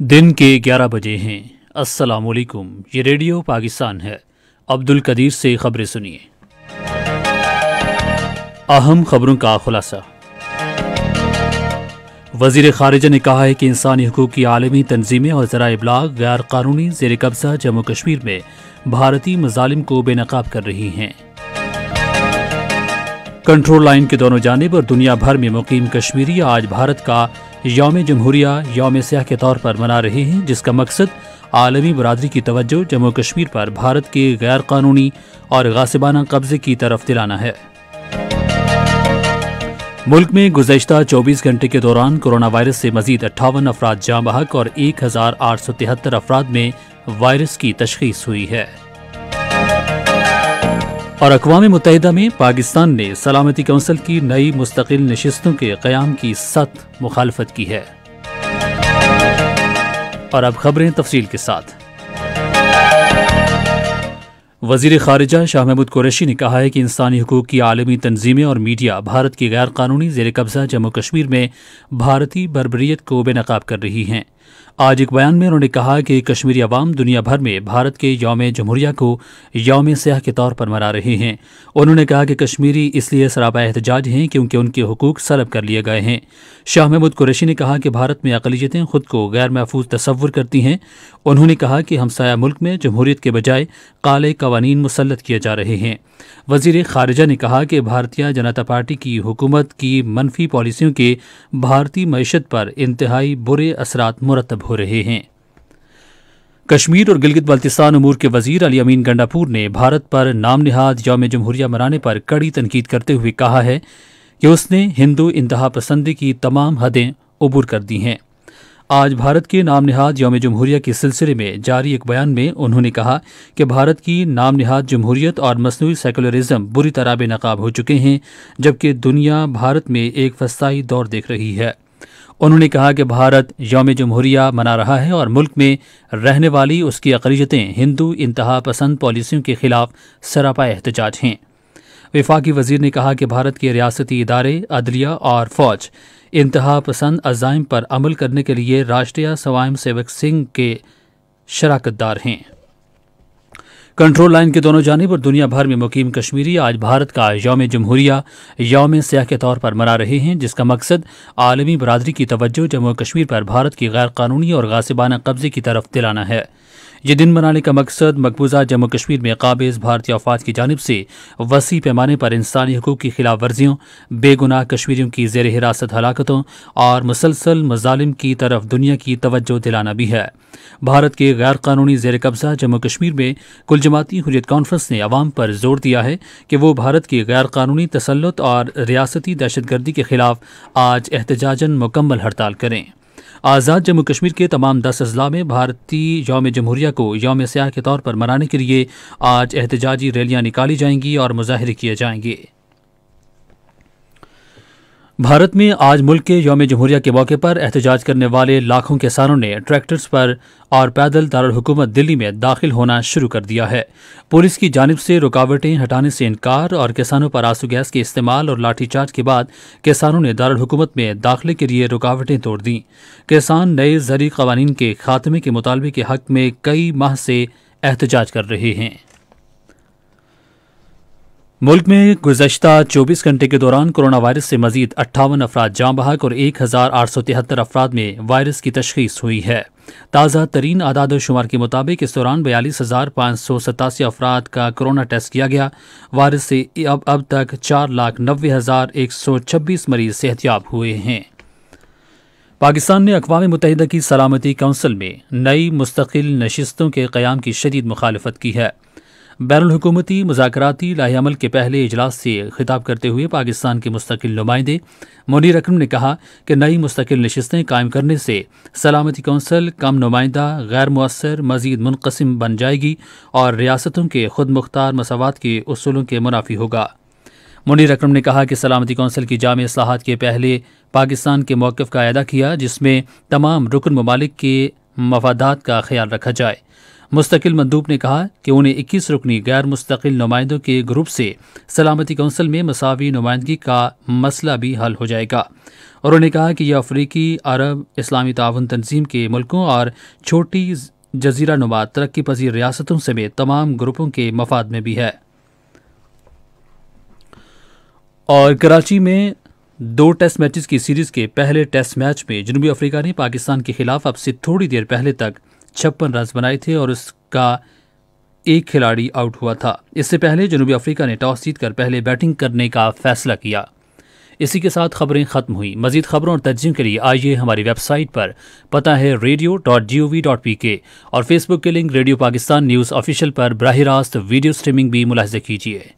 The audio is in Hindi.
दिन के 11 बजे हैं अस्सलाम वालेकुम ये रेडियो पाकिस्तान है अब्दुल कदीर से खबरें सुनिए अहम खबरों का खुलासा वजीर खारजा ने कहा है कि इंसानी हकूक़ की आलमी तंजीमें और ज़रा इबलाग गैर कानूनी जेर कब्ज़ा जम्मू कश्मीर में भारतीय मजालिम को बेनकाब कर रही हैं कंट्रोल लाइन के दोनों जानब और दुनिया भर में मुकीम कश्मीरी आज भारत का योम जमहूरिया योम स्याह के तौर पर मना रहे हैं जिसका मकसद आलमी बरदरी की तवज्जो जम्मू कश्मीर पर भारत के गैर कानूनी और गासिबाना कब्जे की तरफ दिलाना है मुल्क में गुजशत 24 घंटे के दौरान कोरोना वायरस से मजीद अट्ठावन अफराद जाँ बहक और एक हज़ार आठ सौ तिहत्तर अफराद में वायरस की तशखीस हुई है और अकवा मुतहदा में पाकिस्तान ने सलामती कौंसिल की नई मुस्तकिल नशस्तों के क्याम की सख्त मुखालफत की है और अब खबरें तफसील के साथ वजीर खारजा शाह महमूद कुरैशी ने कहा है कि इंसानी हकूक़ की आलमी तनजीमें और मीडिया भारत की गैर कानूनी जेर कब्ज़ा जम्मू कश्मीर में भारतीय बरबरीत को बेनकाब कर रही हैं आज एक बयान में उन्होंने कहा कि कश्मीरी अवाम दुनिया भर में भारत के योम जमहूरिया को योम सयाह के तौर पर मना रहे हैं उन्होंने कहा कि कश्मीरी इसलिए सराबा एहतजाज हैं क्योंकि उनके हकूक सलब कर लिए गए हैं शाह महमूद कुरैशी ने कहा कि भारत में अकलीतें खुद को गैर महफूज तस्वर करती हैं उन्होंने कहा कि हमसाया मुल्क में जमहूरीत के बजाय काले कवानीन मुसलत किए जा रहे हैं वजीर खारजा ने कहा कि भारतीय जनता पार्टी की हुकूमत की मनफी पॉलिसियों के भारतीय मीशत पर इंतहाई बुरे असरा मुरतब हो रहे हैं कश्मीर और गिलगित बल्तिस्तान अमूर के वजीर अली अमीन गंडापुर ने भारत पर नाम नहाद यौम जमहूरिया मनाने पर कड़ी तनकीद करते हुए कहा है कि उसने हिंदू इंतहा पसंदी की तमाम हदें अबूर कर दी हैं आज भारत के नाम नहाद योम जमहूरिया के सिलसिले में जारी एक बयान में उन्होंने कहा कि भारत की नाम नहाद जमहूरियत और मसनू सेकुलरिज्म बुरी तरह बेनकाब हो चुके हैं जबकि दुनिया भारत में एक फसाई दौर देख रही है उन्होंने कहा कि भारत योम जमहूरिया मना रहा है और मुल्क में रहने वाली उसकी अकलीतें हिंदू इंतहा पसंद पॉलिसियों के खिलाफ सरापा एहतजाज हैं विफाकी वजीर ने कहा कि भारत के रियासती इदारे अदलिया और फौज इंतहा पसंद अजाइम पर अमल करने के लिए राष्ट्रीय स्वयं सेवक सिंह के शराकतदार हैं कंट्रोल लाइन के दोनों जानब और दुनिया भर में मुकीम कश्मीरी आज भारत का योम जमहूरिया योम सयाह के तौर पर मना रहे हैं जिसका मकसद आलमी बरदरी की तवज्जो जम्मू कश्मीर पर भारत की गैरकानूनी और गासिबाना कब्जे की तरफ दिलाना है ये दिन मनाने का मकसद मकबूजा जम्मू कश्मीर में काबिज भारतीय अफवाज की जानब से वसी पैमाने पर इंसानी हकूक़ की खिलाफ वर्जियों बेगुनाह कश्मीरियों की जेर हिरासत हलाकतों और मुसलसल मजालिम की तरफ दुनिया की तवज्जो दिलाना भी है भारत के गैर कानूनी जेर कब्जा जम्मू कश्मीर में कुल जमाती हुरियत कॉन्फ्रेंस ने आवाम पर जोर दिया है कि वो भारत की गैर कानूनी तसलत और रियासती दहशतगर्दी के खिलाफ आज एहतजाजन मुकम्मल हड़ताल करें आज़ाद जम्मू कश्मीर के तमाम दस अजला में भारतीय योम जमहूरिया को योम स्याह के तौर पर मनाने के लिए आज एहतजाजी रैलियाँ निकाली जाएंगी और मुजाहरे किए जाएंगे भारत में आज मुल्क के यौम जमहूरिया के मौके पर एहतजाज करने वाले लाखों किसानों ने ट्रैक्टर्स पर और पैदल दारकूमत दिल्ली में दाखिल होना शुरू कर दिया है पुलिस की जानब से रुकावटें हटाने से इनकार और किसानों पर आंसू गैस के इस्तेमाल और लाठीचार्ज के बाद किसानों ने दारकूमत में दाखिले के लिए रुकावटें तोड़ दी किसान नए जरिए कवानीन के खात्मे के मुतालबे के हक में कई माह से एहतजाज कर रहे हैं मुल्क में गुजशत 24 घंटे के दौरान कोरोना वायरस से मजीद अट्ठावन अफराद जाँ बहक और एक हज़ार आठ सौ तिहत्तर अफराद में वायरस की तशखीस हुई है ताज़ा तरीन आदाद शुमार के मुताबिक इस दौरान बयालीस हज़ार पाँच सौ सतासी अफराद का कोरोना टेस्ट किया गया वायरस से अब अब तक चार लाख नबे हज़ार एक सौ छब्बीस मरीज सेहतियाब हुए हैं पाकिस्तान ने अकवा मुतहद की सलामती कौंसिल में नई मुस्तकिल नशस्तों के क्याम की शदीद मुखालफत की है बैरकूमती मजाकराती लाहेमल के पहले इजलास से खिताब करते हुए पाकिस्तान के मुस्तकिल नुमाइंदे मुनीर रकम ने कहा कि नई मुस्तकिल नशस्तें कायम करने से सलामती कौंसल कम नुमाइंदा गैर मवसर मजीद मुनकसम बन जाएगी और रियासतों के खुद मुख्तार मसावत के असूलों के मुनाफी होगा मुनीर अक्रम ने कहा कि सलामती कौंसिल की जाम असलाहत के पहले पाकिस्तान के मौक़ का अदा किया जिसमें तमाम रुकन ममालिक के मफादात का ख्याल रखा जाए मुस्तकिल मंदूब ने कहा कि उन्हें इक्कीस रुकनी गैर मुस्तकिल नुमाइंदों के ग्रुप से सलामती कौंसिल में मसावी नुमाइंदगी का मसला भी हल हो जाएगा और उन्होंने कहा कि यह अफ्रीकी अरब इस्लामी ताउन तंजीम के मुल्कों और छोटी जजीरा नुमा तरक्की पजीर रियासतों समेत तमाम ग्रुपों के मफाद में भी है और कराची में दो टेस्ट मैचेस की सीरीज़ के पहले टेस्ट मैच में जनूबी अफ्रीका ने पाकिस्तान के खिलाफ अब से थोड़ी देर पहले तक छप्पन रन बनाए थे और उसका एक खिलाड़ी आउट हुआ था इससे पहले जनूबी अफ्रीका ने टॉस जीतकर पहले बैटिंग करने का फैसला किया इसी के साथ खबरें ख़त्म हुई मजीद खबरों और तजियों के लिए आइए हमारी वेबसाइट पर पता है radio dot G O V dot P K और फेसबुक के link radio Pakistan news official पर बरह रास्त वीडियो स्ट्रीमिंग भी मुलाहजा कीजिए